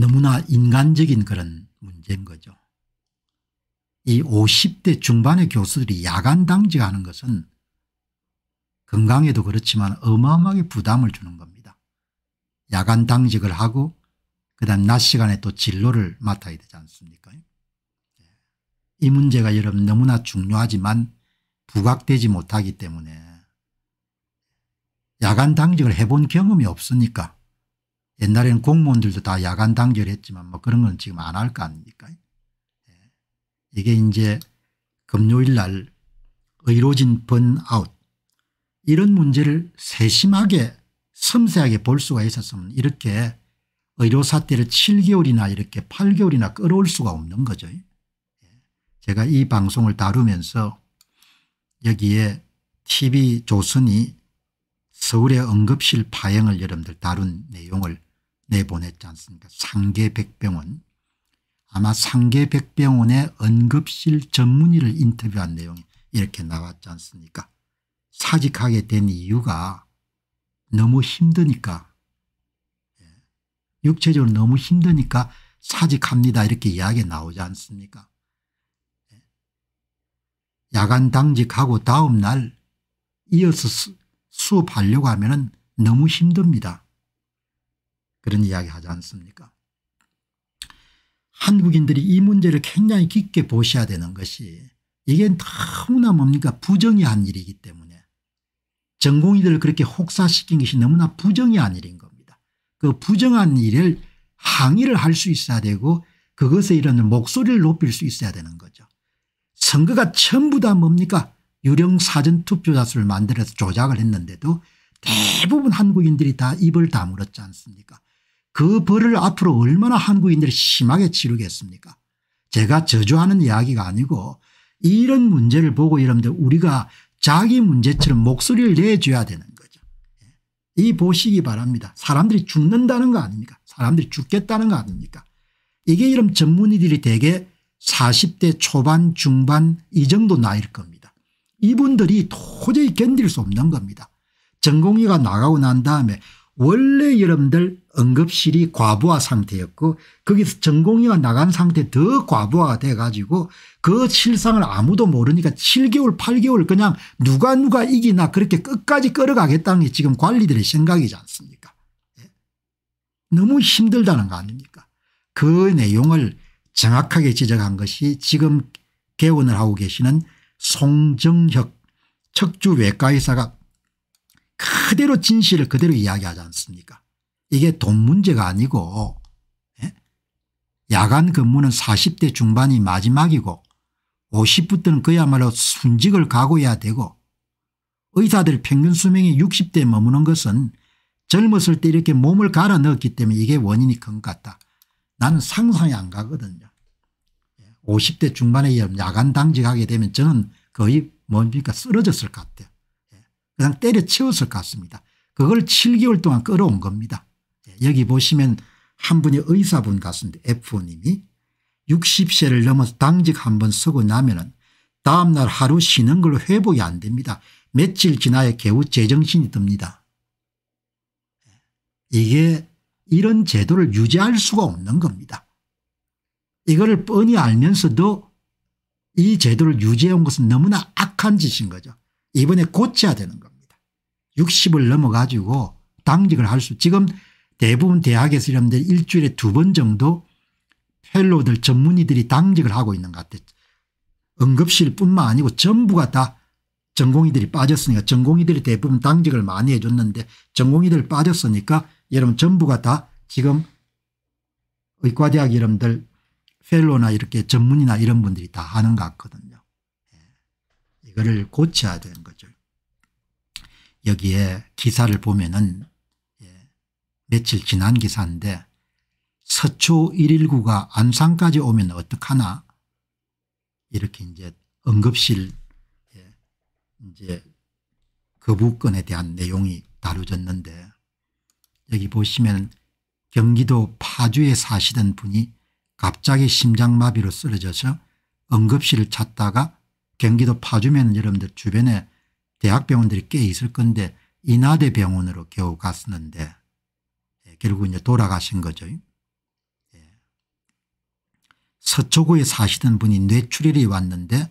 너무나 인간적인 그런 문제인 거죠. 이 50대 중반의 교수들이 야간 당직하는 것은 건강에도 그렇지만 어마어마하게 부담을 주는 겁니다. 야간 당직을 하고 그다음 낮 시간에 또 진로를 맡아야 되지 않습니까 예. 이 문제가 여러분 너무나 중요하지만 부각되지 못하기 때문에 야간 당직을 해본 경험이 없으니까 옛날에는 공무원들도 다 야간 단결했지만 뭐 그런 건 지금 안 할 거 아닙니까? 예. 이게 이제 금요일 날 의로진 번아웃 이런 문제를 세심하게 섬세하게 볼 수가 있었으면 이렇게 의료사태를 7개월이나 이렇게 8개월이나 끌어올 수가 없는 거죠. 예. 제가 이 방송을 다루면서 여기에 TV조선이 서울의 응급실 파행을 여러분들 다룬 내용을 내보냈지 않습니까 상계백병원 아마 상계백병원의 응급실 전문의를 인터뷰한 내용이 이렇게 나왔지 않습니까 사직하게 된 이유가 너무 힘드니까 예. 육체적으로 너무 힘드니까 사직합니다 이렇게 이야기 나오지 않습니까 예. 야간 당직하고 다음날 이어서 수업하려고 하면 너무 힘듭니다. 그런 이야기 하지 않습니까 한국인들이 이 문제를 굉장히 깊게 보셔야 되는 것이 이게 너무나 뭡니까 부정이한 일이기 때문에 전공의들을 그렇게 혹사시킨 것이 너무나 부정이한 일인 겁니다. 그 부정한 일을 항의를 할 수 있어야 되고 그것에 이르 목소리를 높일 수 있어야 되는 거죠. 선거가 전부 다 뭡니까 유령 사전 투표자 수를 만들어서 조작을 했는데도 대부분 한국인들이 다 입을 다물었지 않습니까 그 벌을 앞으로 얼마나 한국인들이 심하게 치르겠습니까 제가 저주하는 이야기가 아니고 이런 문제를 보고 여러분들 우리가 자기 문제처럼 목소리를 내줘야 되는 거죠. 예. 이 보시기 바랍니다. 사람들이 죽는다는 거 아닙니까 사람들이 죽겠다는 거 아닙니까 이게 이런 전문의들이 대개 40대 초반 중반 이 정도 나일 겁니다. 이분들이 도저히 견딜 수 없는 겁니다. 전공의가 나가고 난 다음에 원래 여러분들 응급실이 과부하 상태였고 거기서 전공의가 나간 상태 더 과부하가 돼가지고 그 실상을 아무도 모르니까 7개월 8개월 그냥 누가 누가 이기나 그렇게 끝까지 끌어가겠다는 게 지금 관리들의 생각이지 않습니까 예? 너무 힘들다는 거 아닙니까 그 내용을 정확하게 지적한 것이 지금 개원을 하고 계시는 송정혁 척주외과의사가 그대로 진실을 그대로 이야기하지 않습니까 이게 돈 문제가 아니고 예? 야간 근무는 40대 중반이 마지막이고 50부터는 그야말로 순직을 각오해야 되고 의사들 평균 수명이 60대에 머무는 것은 젊었을 때 이렇게 몸을 갈아 넣었기 때문에 이게 원인이 큰 것 같다. 나는 상상이 안 가거든요. 50대 예, 중반에 야간 당직하게 되면 저는 거의 뭡니까 쓰러졌을 것 같아요. 그냥 때려치웠을 것 같습니다. 그걸 7개월 동안 끌어온 겁니다. 예, 여기 보시면 한 분이 의사분 같습니다. F5님이 60세를 넘어서 당직 한번 서고 나면은 다음날 하루 쉬는 걸로 회복이 안 됩니다. 며칠 지나야 겨우 제정신이 듭니다. 예, 이게 이런 제도를 유지할 수가 없는 겁니다. 이거를 뻔히 알면서도 이 제도를 유지해온 것은 너무나 악한 짓인 거죠. 이번에 고쳐야 되는 거. 60을 넘어가지고 당직을 할수 지금 대부분 대학에서 이런 데 일주일에 두 번 정도 펠로들 전문의들이 당직을 하고 있는 것 같아요. 응급실 뿐만 아니고 전부가 다 전공의들이 빠졌으니까 전공의들이 대부분 당직을 많이 해줬는데 전공의들 빠졌으니까 여러분 전부가 다 지금 의과대학 여러분들 펠로나 이렇게 전문이나 이런 분들이 다 하는 것 같거든요. 예. 이거를 고쳐야 되는 거죠. 여기에 기사를 보면은 예, 며칠 지난 기사인데 서초 119가 안산까지 오면 어떡하나 이렇게 이제 응급실 예, 이제 거부권에 그 대한 내용이 다루졌는데 여기 보시면 경기도 파주에 사시던 분이 갑자기 심장마비로 쓰러져서 응급실을 찾다가 경기도 파주면 여러분들 주변에 대학병원들이 꽤 있을 건데 인하대 병원으로 겨우 갔었는데 예, 결국 이제 돌아가신 거죠. 예. 서초구에 사시던 분이 뇌출혈이 왔는데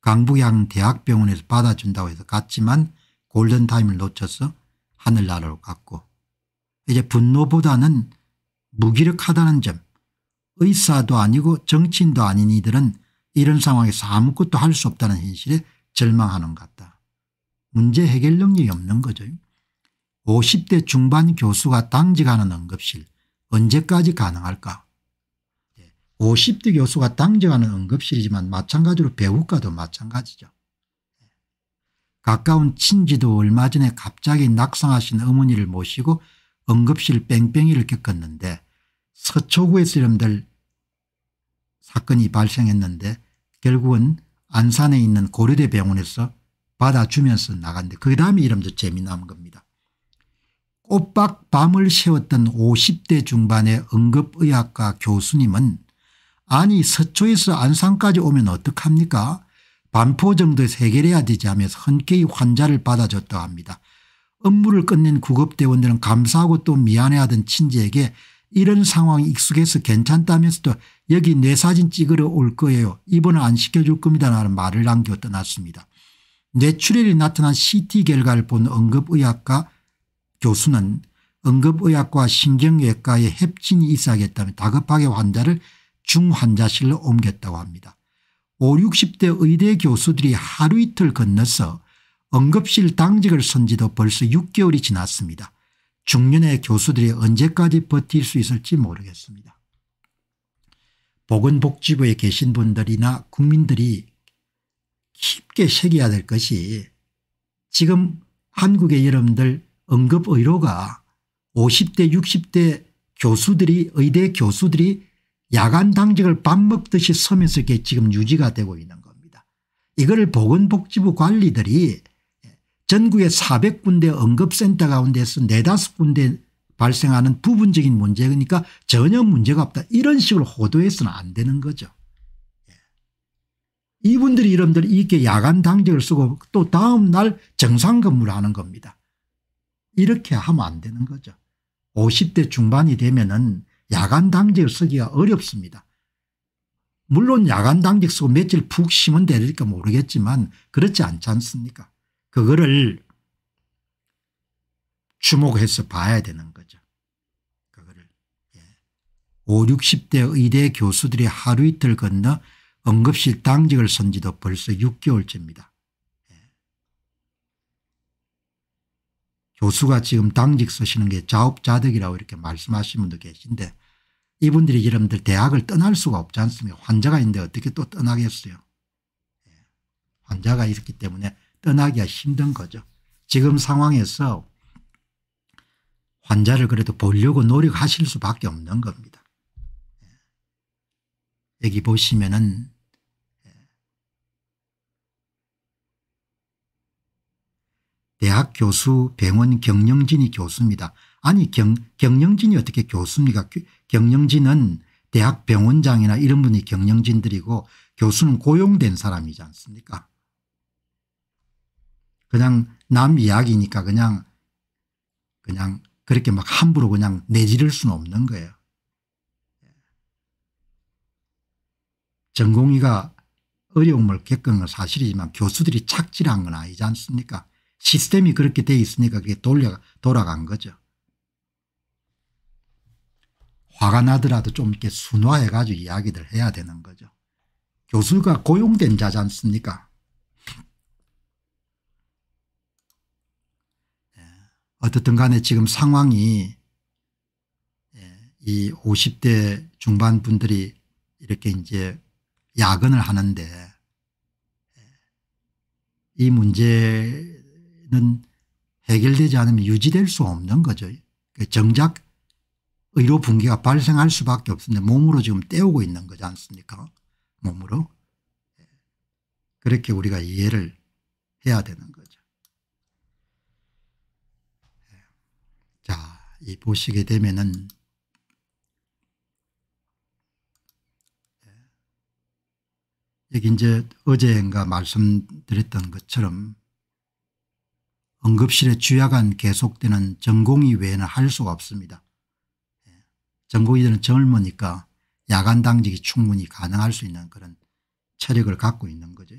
강북양 대학병원에서 받아준다고 해서 갔지만 골든타임을 놓쳐서 하늘나라로 갔고 이제 분노보다는 무기력하다는 점 의사도 아니고 정치인도 아닌 이들은 이런 상황에서 아무것도 할 수 없다는 현실에 절망하는 것 같다. 문제 해결 능력이 없는 거죠. 50대 중반 교수가 당직하는 응급실 언제까지 가능할까 50대 예, 교수가 당직하는 응급실이지만 마찬가지로 배우과도 마찬가지죠. 예, 가까운 친지도 얼마 전에 갑자기 낙상하신 어머니를 모시고 응급실 뺑뺑이를 겪었는데 서초구에서 이름들 사건이 발생했는데 결국은 안산에 있는 고려대 병원에서 받아주면서 나간데 그 다음에 이름도 재미난 겁니다. 꼬박 밤을 세웠던 50대 중반의 응급의학과 교수님은 아니 서초에서 안산까지 오면 어떡합니까 반포 정도에서 해결해야 되지 하면서 흔쾌히 환자를 받아줬다고 합니다. 업무를 끝낸 구급대원들은 감사하고 또 미안해하던 친지에게 이런 상황이 익숙해서 괜찮다면서도 여기 내 사진 찍으러 올 거예요. 입원을 안 시켜줄 겁니다 라는 말을 남겨 떠났습니다. 뇌출혈이 나타난 CT 결과를 본 응급의학과 교수는 응급의학과 신경외과에 협진이 있어야겠다며 다급하게 환자를 중환자실로 옮겼다고 합니다. 5, 60대 의대 교수들이 하루 이틀 건너서 응급실 당직을 선 지도 벌써 6개월이 지났습니다. 중년의 교수들이 언제까지 버틸 수 있을지 모르겠습니다. 보건복지부에 계신 분들이나 국민들이 깊게 새겨야 될 것이 지금 한국의 여러분들 응급의료가 50대 60대 교수들이 의대 교수들이 야간 당직을 밥 먹듯이 서면서 이게 지금 유지가 되고 있는 겁니다. 이거를 보건복지부 관리들이 전국의 400군데 응급센터 가운데서 네다섯 군데 발생하는 부분적인 문제니까 그러니까 전혀 문제가 없다. 이런 식으로 호도해서는 안 되는 거죠. 이분들이 이름들 이렇게 야간 당직을 쓰고 또 다음 날 정상 근무를 하는 겁니다. 이렇게 하면 안 되는 거죠. 50대 중반이 되면은 야간 당직을 쓰기가 어렵습니다. 물론 야간 당직 쓰고 며칠 푹 쉬면 되니까 모르겠지만 그렇지 않지 않습니까? 그거를 주목해서 봐야 되는 거죠. 그거를 예. 5, 60대 의대 교수들이 하루 이틀 건너 응급실 당직을 선 지도 벌써 6개월째입니다. 예. 교수가 지금 당직 쓰시는 게 자업자득이라고 이렇게 말씀하신 분도 계신데 이분들이 여러분들 대학을 떠날 수가 없지 않습니까 환자가 있는데 어떻게 또 떠나겠어요 예. 환자가 있기 때문에 떠나기가 힘든 거죠 지금 상황에서 환자를 그래도 보려고 노력하실 수밖에 없는 겁니다 예. 여기 보시면은 대학 교수 병원 경영진이 교수입니다. 아니 경, 경영진이 어떻게 교수입니까 경영진은 대학 병원장이나 이런 분이 경영진들이고 교수는 고용된 사람이지 않습니까 그냥 남 이야기니까 그냥 그냥 그렇게 막 함부로 그냥 내지를 수는 없는 거예요. 전공의가 어려움을 겪은 건 사실이지만 교수들이 착질한 건 아니지 않습니까 시스템이 그렇게 돼 있으니까 그게 돌려 돌아간 거죠. 화가 나더라도 좀 이렇게 순화해 가지고 이야기를 해야 되는 거죠. 교수가 고용된 자지 않습니까 예. 어떻든 간에 지금 상황이 예, 이 50대 중반 분들이 이렇게 이제 야근을 하는데 예, 이 문제 문제는 해결되지 않으면 유지될 수 없는 거죠. 그 정작 의료 붕괴가 발생할 수밖에 없는데 몸으로 지금 때우고 있는 거지 않습니까 몸으로. 그렇게 우리가 이해를 해야 되는 거죠. 자, 이 보시게 되면은 여기 이제 어제인가 말씀드렸던 것처럼 응급실에 주야간 계속되는 전공의 외에는 할 수가 없습니다. 예. 전공의들은 젊으니까 야간 당직이 충분히 가능할 수 있는 그런 체력을 갖고 있는 거죠.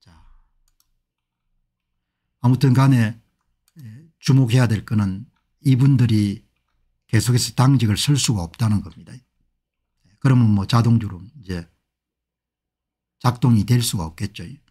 자, 아무튼 간에 예, 주목해야 될 것은 이분들이 계속해서 당직을 설 수가 없다는 겁니다. 예. 그러면 뭐 자동적으로 이제 작동이 될 수가 없겠죠.